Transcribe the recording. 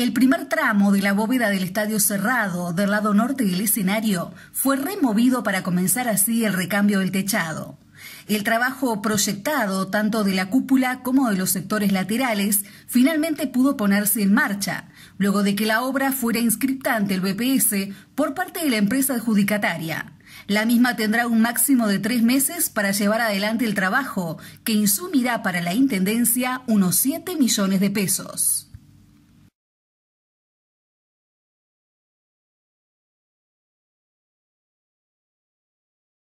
El primer tramo de la bóveda del estadio cerrado del lado norte del escenario fue removido para comenzar así el recambio del techado. El trabajo proyectado tanto de la cúpula como de los sectores laterales finalmente pudo ponerse en marcha, luego de que la obra fuera inscripta ante el BPS por parte de la empresa adjudicataria. La misma tendrá un máximo de tres meses para llevar adelante el trabajo, que insumirá para la Intendencia unos 7 millones de pesos.